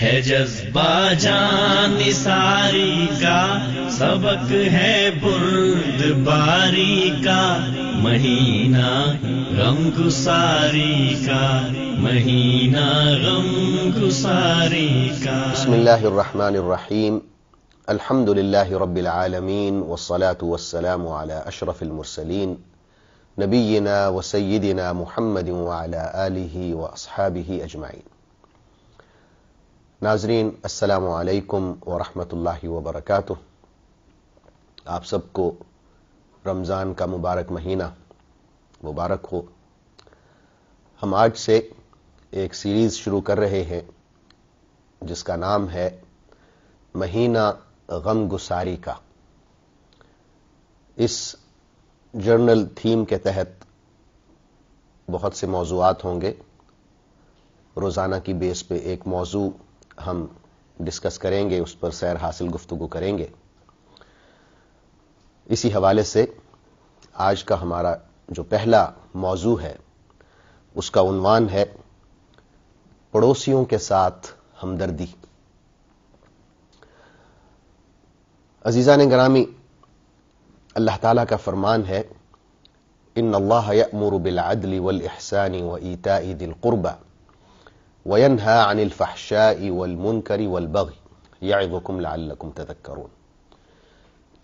ہے جذبہ جان ساری کا سبق ہے برد باری کا مہینہ غم گساری کا مہینہ غم گساری کا بسم اللہ الرحمن الرحیم الحمد لله رب العالمين والصلاة والسلام على أشرف المرسلين نبينا وسيدنا محمد وعلى آله وأصحابه أجمعين नाजरीन असलकम वरहमल वबरक आप सबको रमज़ान का मुबारक महीना मुबारक हो हम आज से एक सीरीज़ शुरू कर रहे हैं जिसका नाम है महीना गम गुसारी का इस जर्नल थीम के तहत बहुत से मौजूद होंगे रोज़ाना की बेस पे एक मौजू हम डिस्कस करेंगे उस पर सैर हासिल गुफ्तगु करेंगे इसी हवाले से आज का हमारा जो पहला मौजू है उसका उनवान है पड़ोसियों के साथ हमदर्दी अजीजा ने ग्रामी अल्लाह ताला का फरमान है इन अल्लाह यमर अदली वल एहसानी व ईता दिल कुर्बा وينهى عن الفحشاء والمنكر والبغي يعظكم لعلكم تذكرون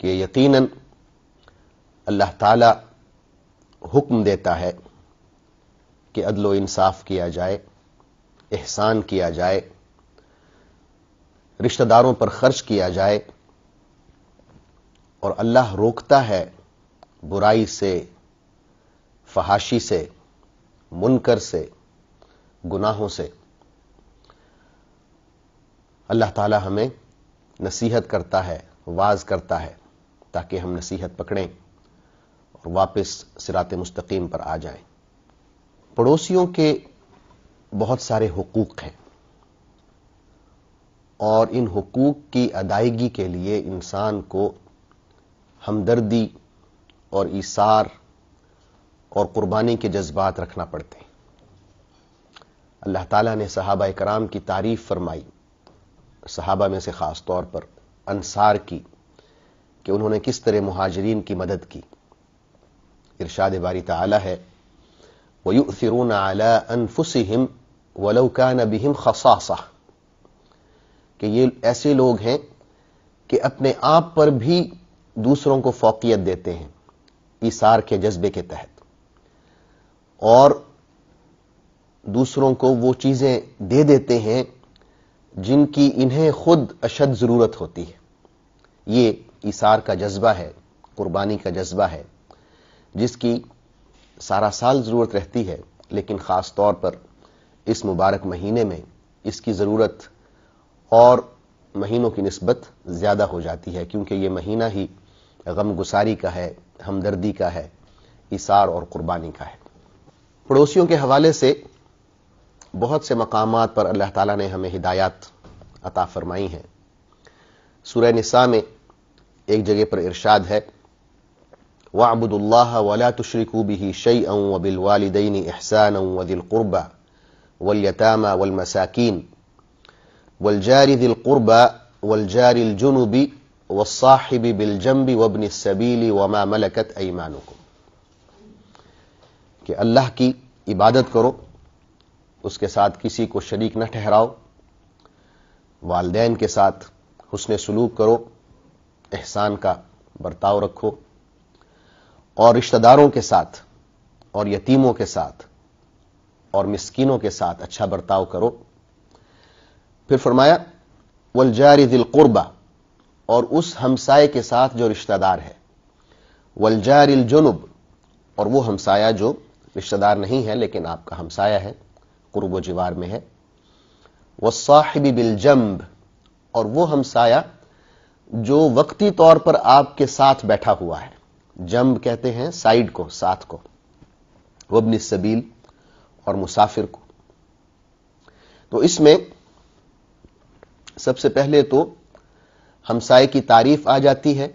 कि यकीनन अल्लाह ताला हुक्म देता है कि अदलो इंसाफ किया जाए एहसान किया जाए रिश्तेदारों पर खर्च किया जाए और अल्लाह रोकता है बुराई से फहाशी से मुनकर से गुनाहों से अल्लाह ताला हमें नसीहत करता है वाज करता है ताकि हम नसीहत पकड़ें और वापस सिरात मुस्तकीम पर आ जाएं। पड़ोसियों के बहुत सारे हकूक हैं और इन हकूक की अदायगी के लिए इंसान को हमदर्दी और ईसार और कुर्बानी के जज्बात रखना पड़ते हैं अल्लाह ताला ने सहाबा कराम की तारीफ फरमाई सहाबा में से ख़ास तौर पर अंसार की कि उन्होंने किस तरह महाजरीन की मदद की इरशाद बारी ताला है वयुसिरून आला अन अनफुसम वलौका नबीम खसासा कि ये ऐसे लोग हैं कि अपने आप पर भी दूसरों को फोकियत देते हैं ईसार के जज्बे के तहत और दूसरों को वो चीज़ें दे देते हैं जिनकी इन्हें खुद अशद जरूरत होती है ये इसार का जज्बा है कुर्बानी का जज्बा है जिसकी सारा साल जरूरत रहती है लेकिन खास तौर पर इस मुबारक महीने में इसकी जरूरत और महीनों की नस्बत ज्यादा हो जाती है क्योंकि यह महीना ही गमगुसारी का है हमदर्दी का है इसार और कुर्बानी का है पड़ोसियों के हवाले से बहुत से मकाम पर अल्लाह ताला ने हमें हिदायत अता फरमाई है सूर्य निसा में एक जगह पर इरशाद है व वाबुदुल्लाह वला तुशरिकू ही शई अं वबिल वालदेन एहसान अं वदिल कुर्बा वलयतामा वलमसाकिन वलजारी दिल कुर्बा वलजारिल जुनूबी वसाहिबी बिलजम्बी वबन सबीली वमा मलकत ऐमानुकुम कि अल्लाह की इबादत करो उसके साथ किसी को शरीक न ठहराओ वालदेन के साथ हुसन सलूक करो एहसान का बर्ताव रखो और रिश्तेदारों के साथ और यतीमों के साथ और मिस्कीनों के साथ अच्छा बर्ताव करो फिर फरमाया वलजारी दिल कुर्बा और उस हमसाए के साथ जो रिश्तेदार है वलजारिल जुनुब और वो हमसाया जो रिश्तेदार नहीं है लेकिन आपका हमसाया है कुर्ब जवार में है वह साहिब बिलजम्ब और वो हमसाया जो वक्ती तौर पर आपके साथ बैठा हुआ है जम्ब कहते हैं साइड को साथ को वबन सबील और मुसाफिर को तो इसमें सबसे पहले तो हमसाए की तारीफ आ जाती है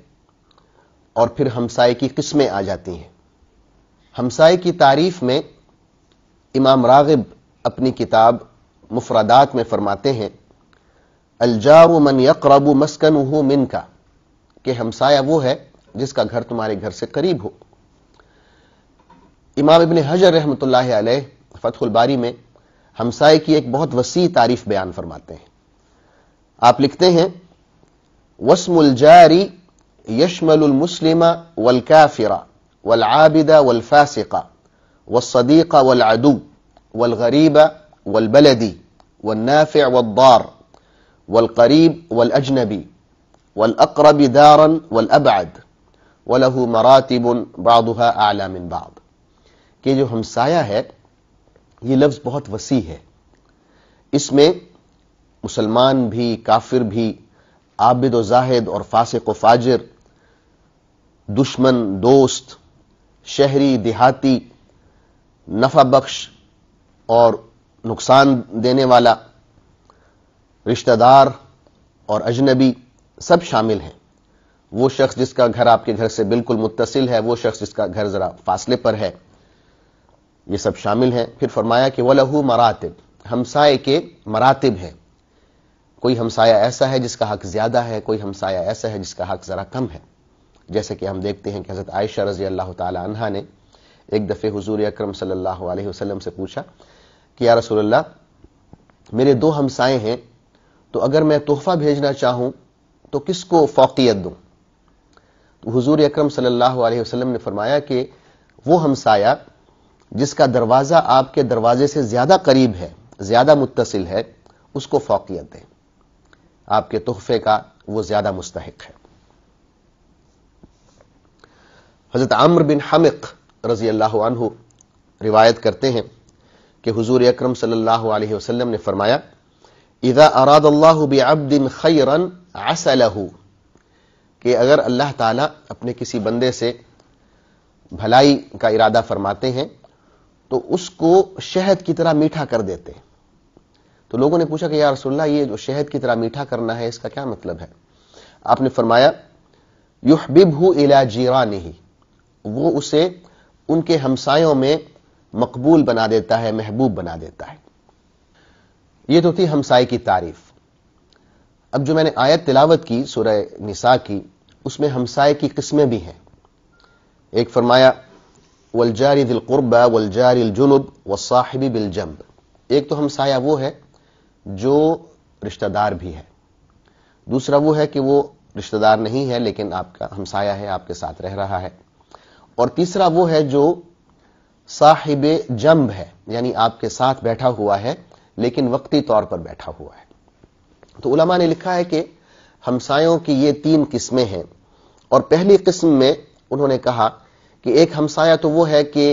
और फिर हमसाए की किस्में आ जाती हैं हमसाए की तारीफ में इमाम रागिब अपनी किताब मुफरादात में फरमाते हैं अलजार मन यकरब मस्कन मिन का कि हमसाया वो है जिसका घर तुम्हारे घर से करीब हो इमाम इबन हजर रहमत फ़तुलबारी में हमसाए की एक बहुत वसी तारीफ बयान फरमाते हैं आप लिखते हैं वसमुलजारी यशमलमसलिमा वलकाफिरा वलआबिदा वलफासिका वसदीक़ा वलअदू والغريب والبلدي والنافع والضار والقريب والأجنبي والأقرب دارا والأبعد وله مراتب بعضها أعلى من بعض کہ جو ہمسایہ ہے یہ لفظ بہت وسیع ہے اس میں مسلمان بھی کافر بھی عابد و زاہد اور فاسق و فاجر دشمن دوست شہری دہاتی نفع بخش और नुकसान देने वाला रिश्तेदार और अजनबी सब शामिल हैं वो शख्स जिसका घर आपके घर से बिल्कुल मुतसिल है वो शख्स जिसका घर ज़रा फासले पर है ये सब शामिल हैं फिर फरमाया कि वलहू मरातब हमसाए के मरातब हैं कोई हमसाया ऐसा है जिसका हक ज़्यादा है कोई हमसाया ऐसा है जिसका हक ज़रा कम है जैसे कि हम देखते हैं कि हज़रत आयशा रजी अल्लाह तहा ने एक दफ़े हजूर अक्रम सल्लल्लाहु वसलम से पूछा कि या रसोल्ला मेरे दो हमसाए हैं तो अगर मैं तोहफा भेजना चाहूं तो किसको फोकियत दूं तो हजूर अक्रम सल्लल्लाहु ने फरमाया कि वो हमसाया जिसका दरवाज़ा आपके दरवाजे से ज़्यादा करीब है ज़्यादा मुतसिल है उसको फोकियत दें आपके तोहफे का वो ज़्यादा मुस्तक है हज़रत आम्र बिन हमिक रजी अल्लाह रिवायत करते हैं कि हुजूर अकरम सल्लल्लाहु अलैहि वसल्लम ने फरमाया इदा अराद अल्लाह बब्दिन खैरन असलहू कि अगर अल्लाह ताला अपने किसी बंदे से भलाई का इरादा फरमाते हैं तो उसको शहद की तरह मीठा कर देते हैं तो लोगों ने पूछा कि यार रसुल्ला ये जो शहद की तरह मीठा करना है इसका क्या मतलब है आपने फरमाया युहबिब इला जीरा नहीं वो उसे उनके हमसायों में मकबूल बना देता है महबूब बना देता है यह तो थी हमसाई की तारीफ अब जो मैंने आयत तिलावत की सुरह निसा की उसमें हमसाय की किस्में भी हैं एक फरमाया वलजारी दिलकुरबा वलजारी जुनुब व साहिबी बिलजम्ब एक तो हमसाया वो है जो रिश्तेदार भी है दूसरा वो है कि वो रिश्तेदार नहीं है लेकिन आपका हमसाया है आपके साथ रह रहा है और तीसरा वो है जो साहिब जम्ब है यानी आपके साथ बैठा हुआ है लेकिन वक्ती तौर पर बैठा हुआ है तो उलमा ने लिखा है कि हमसायों की ये तीन किस्में हैं और पहली किस्म में उन्होंने कहा कि एक हमसाया तो वो है कि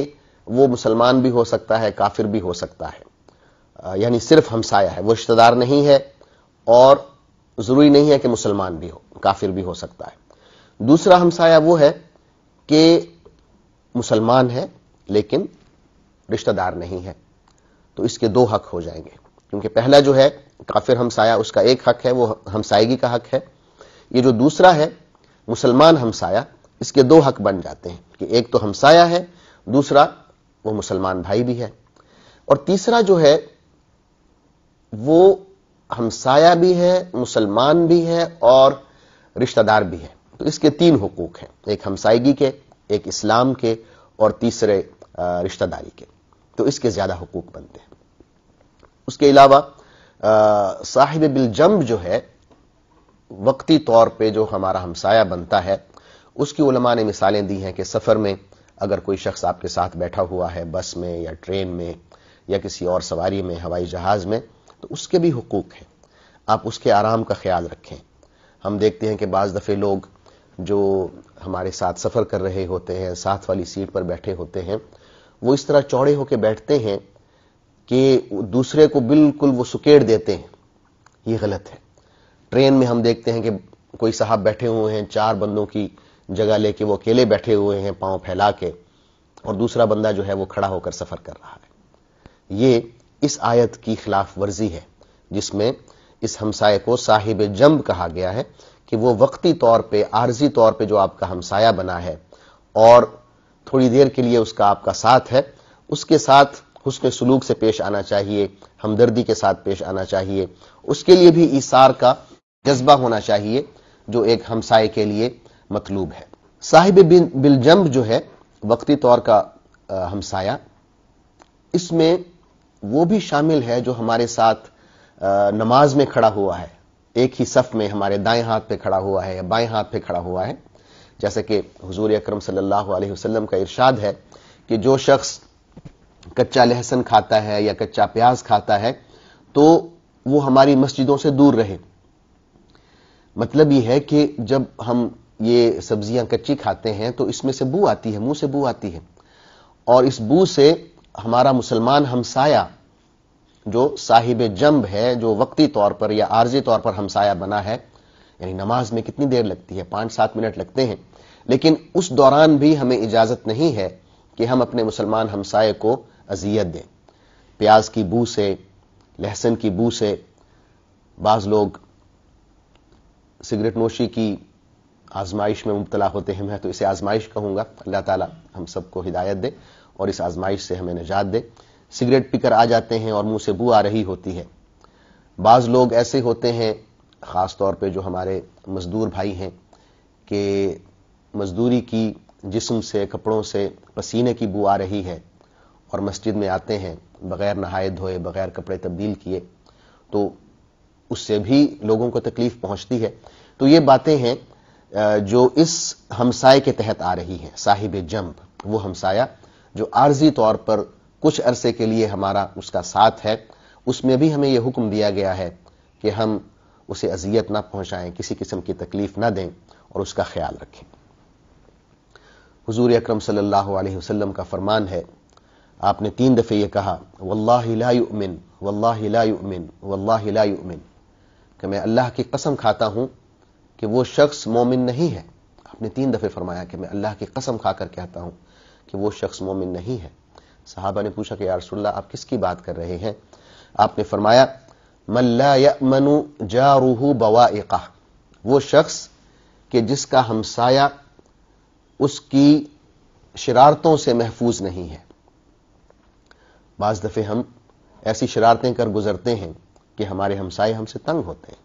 वो मुसलमान भी हो सकता है काफिर भी हो सकता है यानी सिर्फ हमसाया है वो रिश्तेदार नहीं है और जरूरी नहीं है कि मुसलमान भी हो काफिर भी हो सकता है दूसरा हमसाया वो है कि मुसलमान है लेकिन रिश्तेदार नहीं है तो इसके दो हक हो जाएंगे क्योंकि पहला जो है काफिर हमसाया उसका एक हक है वो हमसायगी का हक है ये जो दूसरा है मुसलमान हमसाया इसके दो हक बन जाते हैं कि एक तो हमसाया है दूसरा वो मुसलमान भाई भी है और तीसरा जो है वो हमसाया भी है मुसलमान भी है और रिश्तेदार भी है तो इसके तीन हकूक हैं एक हमसायगी के एक इस्लाम के और तीसरे रिश्तेदारी के तो इसके ज़्यादा हकूक बनते हैं उसके अलावा साहिब बिलजम्ब जो है वक्ती तौर पे जो हमारा हमसाया बनता है उसकी उलमा ने मिसालें दी हैं कि सफ़र में अगर कोई शख्स आपके साथ बैठा हुआ है बस में या ट्रेन में या किसी और सवारी में हवाई जहाज़ में तो उसके भी हकूक हैं आप उसके आराम का ख्याल रखें हम देखते हैं कि बाज़ दफ़े लोग जो हमारे साथ सफ़र कर रहे होते हैं साथ वाली सीट पर बैठे होते हैं वो इस तरह चौड़े होके बैठते हैं कि दूसरे को बिल्कुल वो सुकेड़ देते हैं ये गलत है ट्रेन में हम देखते हैं कि कोई साहब बैठे हुए हैं चार बंदों की जगह लेके वो अकेले बैठे हुए हैं पांव फैला के और दूसरा बंदा जो है वो खड़ा होकर सफर कर रहा है ये इस आयत की खिलाफ वर्जी है जिसमें इस हमसाये को साहिब जम्ब कहा गया है कि वो वक्ती तौर पे आर्जी तौर पे जो आपका हमसाया बना है और थोड़ी देर के लिए उसका आपका साथ है उसके साथ हुसन सलूक से पेश आना चाहिए हमदर्दी के साथ पेश आना चाहिए उसके लिए भी ईसार का जज्बा होना चाहिए जो एक हमसाए के लिए मतलूब है साहिब बिलजम्ब जो है वक्ती तौर का हमसाया इसमें वो भी शामिल है जो हमारे साथ नमाज में खड़ा हुआ है एक ही सफ में हमारे दाएं हाथ पे खड़ा हुआ है या बाएं हाथ पे खड़ा हुआ है जैसे कि हजूर अक्रम सल्लाम का इर्शाद है कि जो शख्स कच्चा लहसन खाता है या कच्चा प्याज खाता है तो वो हमारी मस्जिदों से दूर रहे मतलब ये है कि जब हम ये सब्जियां कच्ची खाते हैं तो इसमें से बू आती है मुंह से बू आती है और इस बू से हमारा मुसलमान हमसाया जो साहिब जम्ब है जो वक्ती तौर पर या आर्जी तौर पर हमसाया बना है यानी नमाज में कितनी देर लगती है पांच सात मिनट लगते हैं लेकिन उस दौरान भी हमें इजाजत नहीं है कि हम अपने मुसलमान हमसाए को अजियत दें प्याज की बू से लहसन की बू से बाज लोग सिगरेट नोशी की आजमाइश में मुबतला होते हैं मैं तो इसे आजमाइश कहूंगा अल्लाह ताला हम सबको हिदायत दे और इस आजमाइश से हमें निजात दे सिगरेट पीकर आ जाते हैं और मुंह से बू आ रही होती है बाज लोग ऐसे होते हैं ख़ास तौर पे जो हमारे मज़दूर भाई हैं कि मज़दूरी की जिसम से कपड़ों से पसीने की बू आ रही है और मस्जिद में आते हैं बग़ैर नहाए धोए बग़ैर कपड़े तब्दील किए तो उससे भी लोगों को तकलीफ़ पहुँचती है तो ये बातें हैं जो इस हमसाए के तहत आ रही हैं साहिब जंब वो हमसाया जो आर्जी तौर पर कुछ अरसे के लिए हमारा उसका साथ है उसमें भी हमें यह हुक्म दिया गया है कि हम उसे अजियत ना पहुंचाएं किसी किस्म की तकलीफ ना दें और उसका ख्याल रखें हजूर अक्रम सल्लाम का फरमान है आपने तीन दफ़े यह कहा वल्लामिन वल्लामिन वल्लामिन कि मैं अल्लाह की कसम खाता हूं कि वो शख्स मोमिन नहीं है आपने तीन दफ़े फरमाया कि मैं अल्लाह की कसम खाकर कहता हूं कि वो शख्स मोमिन नहीं है साहबा ने पूछा कि यारसोल्ला आप किसकी बात कर रहे हैं आपने फरमाया मल्ला यमनु जारूह बवाइका वो शख्स कि जिसका हमसाया उसकी शरारतों से महफूज नहीं है बाज दफ़े हम ऐसी शरारतें कर गुजरते हैं कि हमारे हमसाए हमसे तंग होते हैं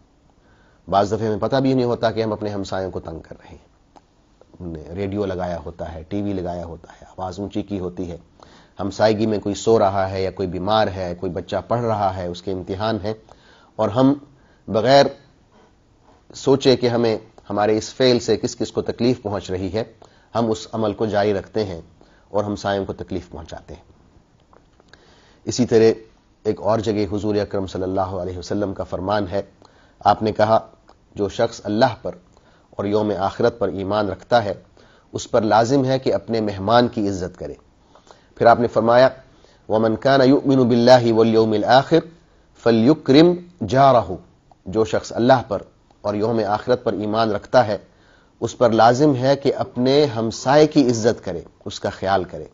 बाज दफ़े हमें पता भी नहीं होता कि हम अपने हमसायों को तंग कर रहे हैं रेडियो लगाया होता है टीवी लगाया होता है आवाज़ ऊंची की होती है हमसायगी में कोई सो रहा है या कोई बीमार है कोई बच्चा पढ़ रहा है उसके इम्तिहान है और हम बगैर सोचे कि हमें हमारे इस फेल से किस किस को तकलीफ पहुंच रही है हम उस अमल को जारी रखते हैं और हमसायों को तकलीफ पहुंचाते हैं इसी तरह एक और जगह हुजूर अकरम सल्लल्लाहु अलैहि वसल्लम का फरमान है आपने कहा जो शख्स अल्लाह पर और योम आखिरत पर ईमान रखता है उस पर लाजिम है कि अपने मेहमान की इज्जत करे फिर आपने फरमाया वमन काना युमिन बिल्लाहि वल यौमिल आखिर फलयुक्रिम जारहु जो शख्स अल्लाह पर और योम आखिरत पर ईमान रखता है उस पर लाजिम है कि अपने हमसाए की इज्जत करे उसका ख्याल करे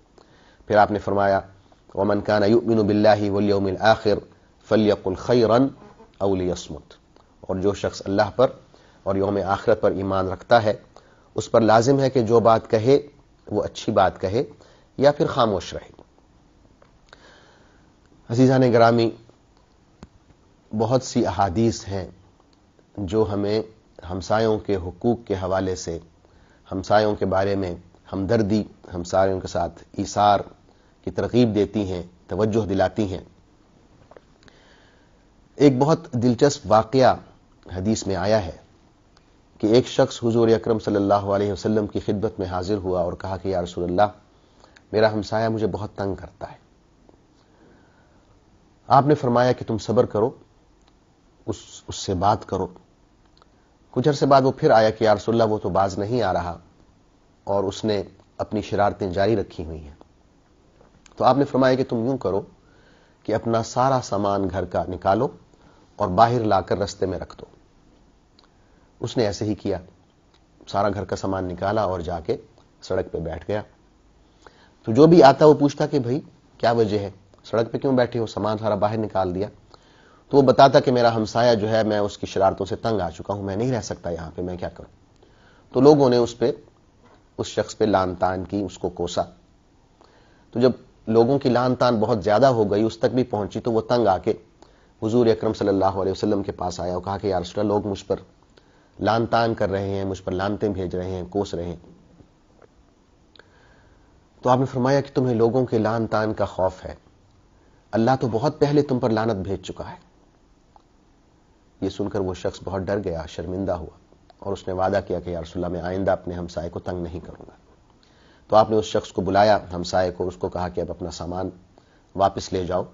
फिर आपने फरमाया वमन काना युमिन बिल्लाहि वल यौमिल आखिर खई खैरन अवलियसमत और जो शख्स अल्लाह पर और यौम आखिरत पर ईमान रखता है उस पर लाजिम है कि जो बात कहे वो अच्छी बात कहे या फिर खामोश रहे अजीजा ने ग्रामी बहुत सी अहादीस हैं जो हमें हमसायों के हकूक़ के हवाले से हमसायों के बारे में हमदर्दी हमसायों के साथ ईसार की तरकीब देती हैं तवज्जो दिलाती हैं एक बहुत दिलचस्प वाक्य हदीस में आया है कि एक शख्स हुजूर अकरम सल्लल्लाहु अलैहि वसल्लम की खिदमत में हाजिर हुआ और कहा कि या मेरा हमसाया मुझे बहुत तंग करता है आपने फरमाया कि तुम सब्र करो उस उससे बात करो कुछ अरसे बाद वो फिर आया कि यारसोल्ला वो तो बाज नहीं आ रहा और उसने अपनी शरारतें जारी रखी हुई हैं तो आपने फरमाया कि तुम यूं करो कि अपना सारा सामान घर का निकालो और बाहर लाकर रस्ते में रख दो उसने ऐसे ही किया सारा घर का सामान निकाला और जाके सड़क पे बैठ गया तो जो भी आता वो पूछता कि भाई क्या वजह है सड़क पे क्यों बैठे हो सामान सारा बाहर निकाल दिया तो वो बताता कि मेरा हमसाया जो है मैं उसकी शरारतों से तंग आ चुका हूं मैं नहीं रह सकता यहां पे मैं क्या करूं तो लोगों ने उस पर उस शख्स पे लान तान की उसको कोसा तो जब लोगों की लान तान बहुत ज्यादा हो गई उस तक भी पहुंची तो वो तंग आके हजूर अक्रम सल्ला वसलम के पास आया और कहा कि यार लोग मुझ पर लान तान कर रहे हैं मुझ पर लानते भेज रहे हैं कोस रहे हैं तो आपने फरमाया कि तुम्हें लोगों के लान तान का खौफ है अल्लाह तो बहुत पहले तुम पर लानत भेज चुका है यह सुनकर वह शख्स बहुत डर गया शर्मिंदा हुआ और उसने वादा किया कि यारसोल्ला मैं आइंदा अपने हमसाए को तंग नहीं करूंगा तो आपने उस शख्स को बुलाया हमसाए को उसको कहा कि अब अपना सामान वापस ले जाओ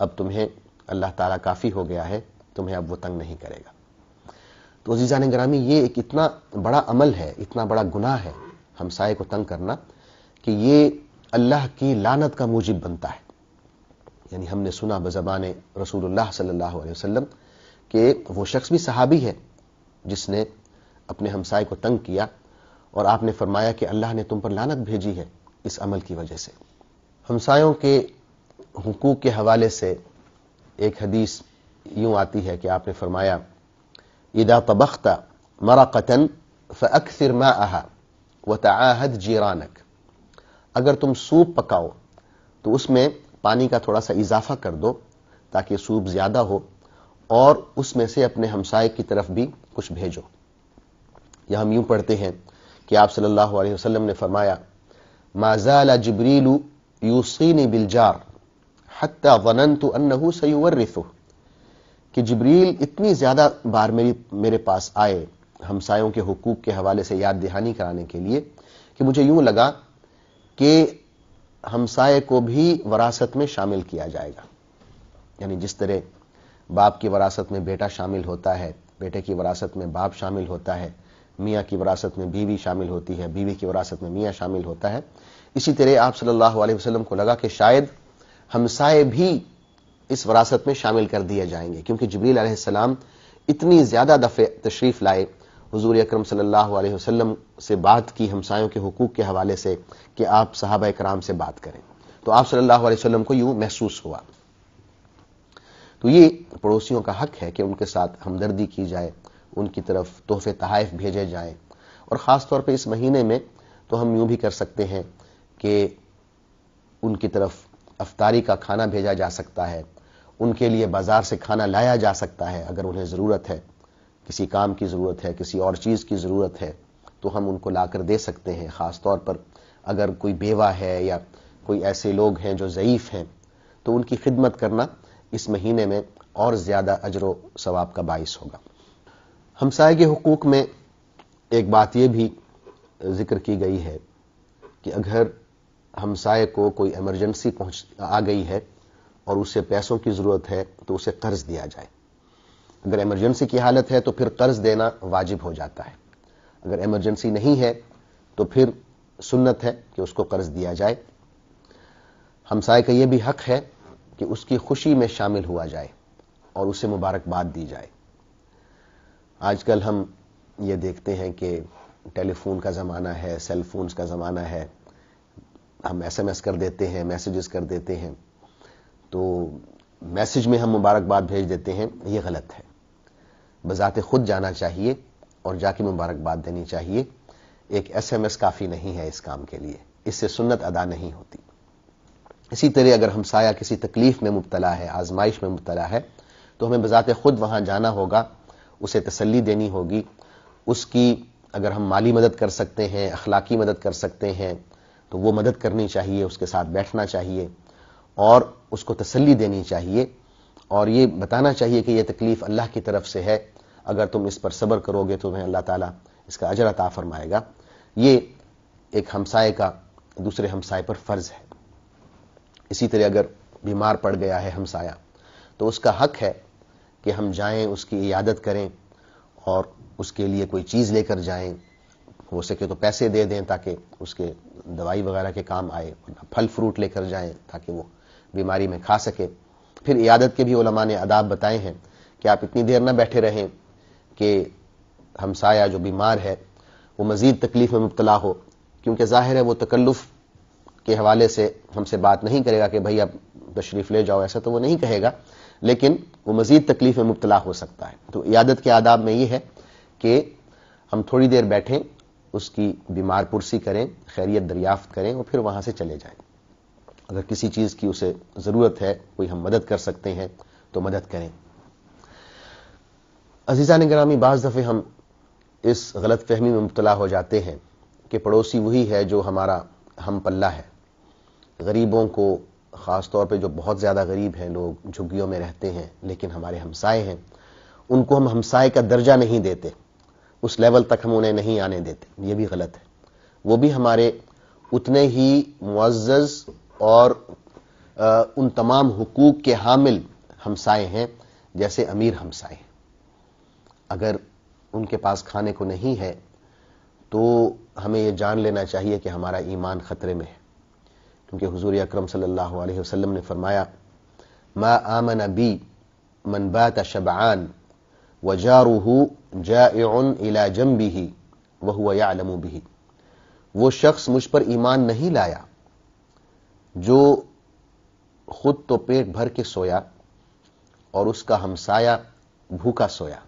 अब तुम्हें अल्लाह ताला काफ़ी हो गया है तुम्हें अब वो तंग नहीं करेगा तो जीजा ने ग्रामी ये एक इतना बड़ा अमल है इतना बड़ा गुनाह है हमसाए को तंग करना कि ये अल्लाह की लानत का मूजिब बनता है यानी हमने सुना बजबान रसूलुल्लाह सल्लल्लाहु अलैहि वसल्लम के वो शख्स भी सहाबी है जिसने अपने हमसाय को तंग किया और आपने फरमाया कि अल्लाह ने तुम पर लानत भेजी है इस अमल की वजह से हमसायों के हकूक के हवाले से एक हदीस यूं आती है कि आपने फरमाया इदा तबख्ता मरा कतन फ़िर मा आहा व ताहद जीरानक अगर तुम सूप पकाओ तो उसमें पानी का थोड़ा सा इजाफा कर दो ताकि सूप ज्यादा हो और उसमें से अपने हमसाय की तरफ भी कुछ भेजो यह हम यूं पढ़ते हैं कि आप सल्लल्लाहु अलैहि वसल्लम ने फरमाया माजाला जबरीलू ने बिलजार हत्या वनंतु अन्नहू सयूवर्रिथु कि जबरील इतनी ज्यादा बार मेरी मेरे पास आए हमसायों के हकूक के हवाले से याद दहानी कराने के लिए कि मुझे यूं लगा कि हमसाय को भी वरासत में शामिल किया जाएगा यानी जिस तरह बाप की वरासत में बेटा शामिल होता है बेटे की वरासत में बाप शामिल होता है मियाँ की वरासत में बीवी शामिल होती है बीवी की वरासत में मियाँ शामिल होता है इसी तरह आप सल्लल्लाहु अलैहि वसल्लम को लगा कि शायद हमसाए भी इस वरासत में शामिल कर दिए जाएंगे क्योंकि जबरील आसमाम इतनी ज्यादा दफे तशरीफ लाए हजूर अक्रम सल्लाम से बात की हमसायों के हकूक़ के हवाले से कि आप साहब कराम से बात करें तो आप सल्लाह वसलम को यूं महसूस हुआ तो ये पड़ोसियों का हक है कि उनके साथ हमदर्दी की जाए उनकी तरफ तोहफे तहफ भेजे जाए और खासतौर पर इस महीने में तो हम यूं भी कर सकते हैं कि उनकी तरफ अफतारी का खाना भेजा जा सकता है उनके लिए बाज़ार से खाना लाया जा सकता है अगर उन्हें ज़रूरत है किसी काम की ज़रूरत है किसी और चीज़ की ज़रूरत है तो हम उनको लाकर दे सकते हैं ख़ास तौर पर अगर कोई बेवा है या कोई ऐसे लोग हैं जो ज़यीफ़ हैं तो उनकी खिदमत करना इस महीने में और ज़्यादा अजर वाब का बायस होगा हमसाय के हकूक में एक बात यह भी जिक्र की गई है कि अगर हमसाय को कोई एमरजेंसी पहुंच आ गई है और उसे पैसों की ज़रूरत है तो उसे कर्ज दिया जाए अगर इमरजेंसी की हालत है तो फिर कर्ज देना वाजिब हो जाता है अगर इमरजेंसी नहीं है तो फिर सुन्नत है कि उसको कर्ज दिया जाए हमसाय का यह भी हक है कि उसकी खुशी में शामिल हुआ जाए और उसे मुबारकबाद दी जाए आजकल हम ये देखते हैं कि टेलीफोन का ज़माना है सेल का ज़माना है हम एसएमएस कर देते हैं मैसेजेस कर देते हैं तो मैसेज में हम मुबारकबाद भेज देते हैं यह गलत है बजात खुद जाना चाहिए और जाके मुबारकबाद देनी चाहिए एक एसएमएस काफी नहीं है इस काम के लिए इससे सुन्नत अदा नहीं होती इसी तरह अगर हमसाया किसी तकलीफ में मुबतला है आजमाइश में मुबतला है तो हमें बजात खुद वहां जाना होगा उसे तसली देनी होगी उसकी अगर हम माली मदद कर सकते हैं अखलाकी मदद कर सकते हैं तो वो मदद करनी चाहिए उसके साथ बैठना चाहिए और उसको तसली देनी चाहिए और ये बताना चाहिए कि यह तकलीफ अल्लाह की तरफ से है अगर तुम इस पर सब्र करोगे तो तुम्हें अल्लाह ताला इसका अजर अता फरमाएगा ये एक हमसाए का दूसरे हमसाए पर फर्ज है इसी तरह अगर बीमार पड़ गया है हमसाया तो उसका हक है कि हम जाएं उसकी इयादत करें और उसके लिए कोई चीज़ लेकर जाएं हो सके तो पैसे दे दें ताकि उसके दवाई वगैरह के काम आए फल फ्रूट लेकर जाएं ताकि वो बीमारी में खा सके फिर इयादत के भी ओलमा ने आदाब बताए हैं कि आप इतनी देर ना बैठे रहें कि हमसाया जो बीमार है वो मज़ीद तकलीफ में मुबतला हो क्योंकि जाहिर है वो तकल्लुफ़ के हवाले से हमसे बात नहीं करेगा कि भाई आप तशरीफ़ ले जाओ ऐसा तो वो नहीं कहेगा लेकिन वो मज़ीद तकलीफ में मुबतला हो सकता है तो यादत के आदाब में ये है कि हम थोड़ी देर बैठें उसकी बीमार पुरसी करें खैरियत दरियाफ्त करें और फिर वहां से चले जाएँ अगर किसी चीज़ की उसे ज़रूरत है कोई हम मदद कर सकते हैं तो मदद करें अजीज़ा ने ग्रामी बाज़ दफ़े हम इस गलत फहमी में मुबतला हो जाते हैं कि पड़ोसी वही है जो हमारा हम पल्ला है गरीबों को खासतौर पर जो बहुत ज़्यादा गरीब हैं लोग झुग्गियों में रहते हैं लेकिन हमारे हमसाए हैं उनको हम हमसाए का दर्जा नहीं देते उस लेवल तक हम उन्हें नहीं आने देते ये भी गलत है वो भी हमारे उतने ही मुआज़ और आ, उन तमाम हकूक के हामिल हमसाए हैं जैसे अमीर हमसाए अगर उनके पास खाने को नहीं है तो हमें यह जान लेना चाहिए कि हमारा ईमान खतरे में है क्योंकि हजूर अक्रम सल्लाम ने फरमाया मा आमन बी मन बात शबान व जारूह जाउन इला जम्बी वह आलमू भी वो शख्स मुझ पर ईमान नहीं लाया जो खुद तो पेट भर के सोया और उसका हमसाया भूखा सोया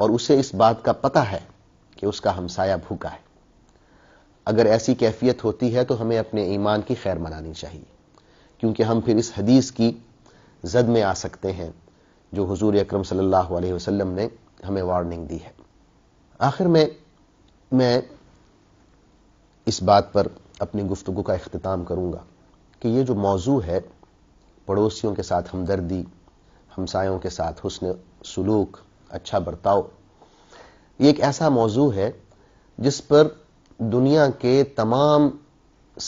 और उसे इस बात का पता है कि उसका हमसाया भूखा है अगर ऐसी कैफियत होती है तो हमें अपने ईमान की खैर मनानी चाहिए क्योंकि हम फिर इस हदीस की जद में आ सकते हैं जो हजूर अक्रम सल्लल्लाहु वसल्लम ने हमें वार्निंग दी है आखिर में मैं इस बात पर अपनी गुफ्तगु का अख्ताम करूंगा कि ये जो मौजू है पड़ोसियों के साथ हमदर्दी हमसायों के साथ हुसन सलूक अच्छा बर्ताव ये एक ऐसा मौजू है जिस पर दुनिया के तमाम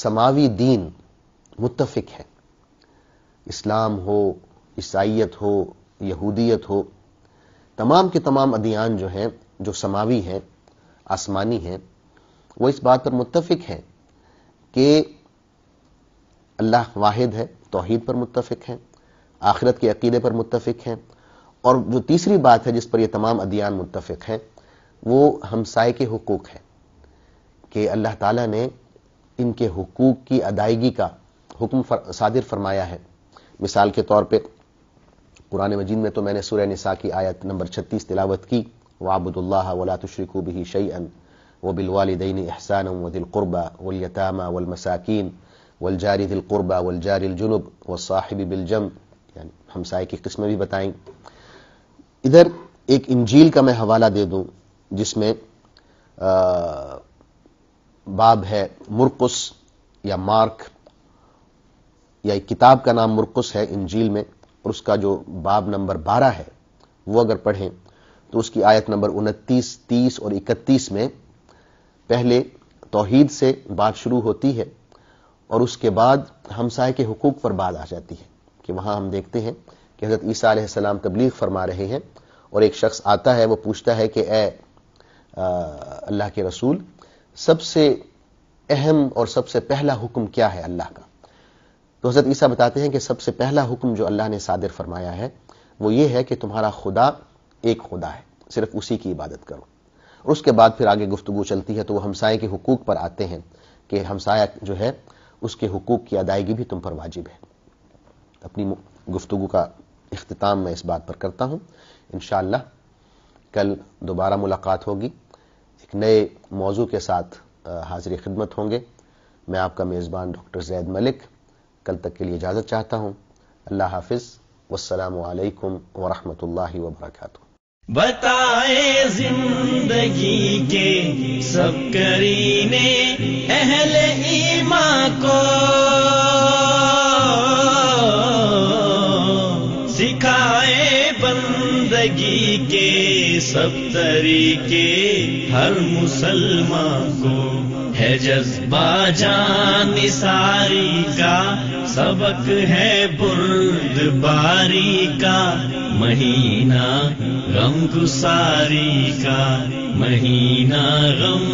समावी दीन मुतफिक हैं इस्लाम हो ईसाइत हो यहूदियत हो तमाम के तमाम अदियान जो हैं जो समावी हैं आसमानी हैं वो इस बात पर मुतफिक हैं कि अल्लाह वाहिद है तोहहीद पर मुतफिक है आखिरत के अकीदे पर मुतफिक हैं और जो तीसरी बात है जिस पर यह तमाम अदियान मुतफिक है वो हमसाय के हकूक है कि अल्लाह ताला ने इनके हकूक की अदायगी का हुक्म फर, सादिर फरमाया है मिसाल के तौर पर कुरान मजीद में तो मैंने सूर्य निसा की आयत नंबर छत्तीस तिलावत की वाबुदुल्लाह वला तुशरिकू बिही शैअन व बिलवालदैन एहसान व दिलकुरबा वलयतामा वलमसाकिन वलजारी दिलकुरबा वलजारी जुनूब व साहिब बिलजम यानी हमसाए की किस्में भी बताएं इधर एक इंजील का मैं हवाला दे दूं जिसमें बाब है मुरकुस या मार्क या एक किताब का नाम मुरकुस है इंजील में और उसका जो बाब नंबर बारह है वो अगर पढ़ें तो उसकी आयत नंबर उनतीस तीस और इकतीस में पहले तोहीद से बात शुरू होती है और उसके बाद हमसाय के हकूक पर बात आ जाती है कि वहां हम देखते हैं कि हजरत ईसा आसमाम तबलीग फरमा रहे हैं और एक शख्स आता है वो पूछता है कि ए अल्लाह के रसूल सबसे अहम और सबसे पहला हुक्म क्या है अल्लाह का तो हजरत ईसा बताते हैं कि सबसे पहला हुक्म जो अल्लाह ने सादिर फरमाया है वो ये है कि तुम्हारा खुदा एक खुदा है सिर्फ उसी की इबादत करो और उसके बाद फिर आगे गुफ्तु चलती है तो वह हमसाय के हकूक पर आते हैं कि हमसाया जो है उसके हुकूक की अदायगी भी तुम पर वाजिब है अपनी गुफ्तु का अख्ताम मैं इस बात पर करता हूँ इन कल दोबारा मुलाकात होगी एक नए मौजू के साथ हाजिर खिदमत होंगे मैं आपका मेज़बान डॉक्टर जैद मलिक कल तक के लिए इजाज़त चाहता हूँ अल्लाह हाफिज़ वालकम वरहमल वर्का बताए जिंदगी के सब करीने अहले ईमा को सिखाए बंदगी के सब तरीके हर मुसलमान को जज्बा जान सारी का सबक है बुर्द बारी का महीना गम गुसारी का महीना गम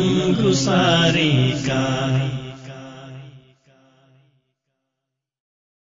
गुसारी का